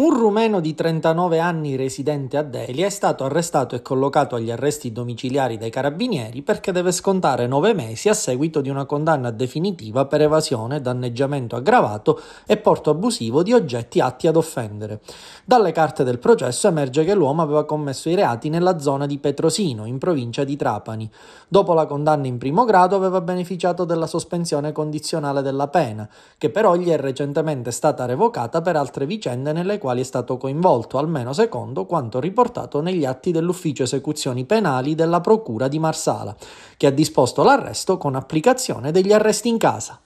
Un rumeno di 39 anni residente a Delhi è stato arrestato e collocato agli arresti domiciliari dai carabinieri perché deve scontare 9 mesi a seguito di una condanna definitiva per evasione, danneggiamento aggravato e porto abusivo di oggetti atti ad offendere. Dalle carte del processo emerge che l'uomo aveva commesso i reati nella zona di Petrosino, in provincia di Trapani. Dopo la condanna in primo grado aveva beneficiato della sospensione condizionale della pena, che però gli è recentemente stata revocata per altre vicende nelle quali quali è stato coinvolto, almeno secondo quanto riportato negli atti dell'Ufficio Esecuzioni Penali della Procura di Marsala, che ha disposto l'arresto con applicazione degli arresti in casa.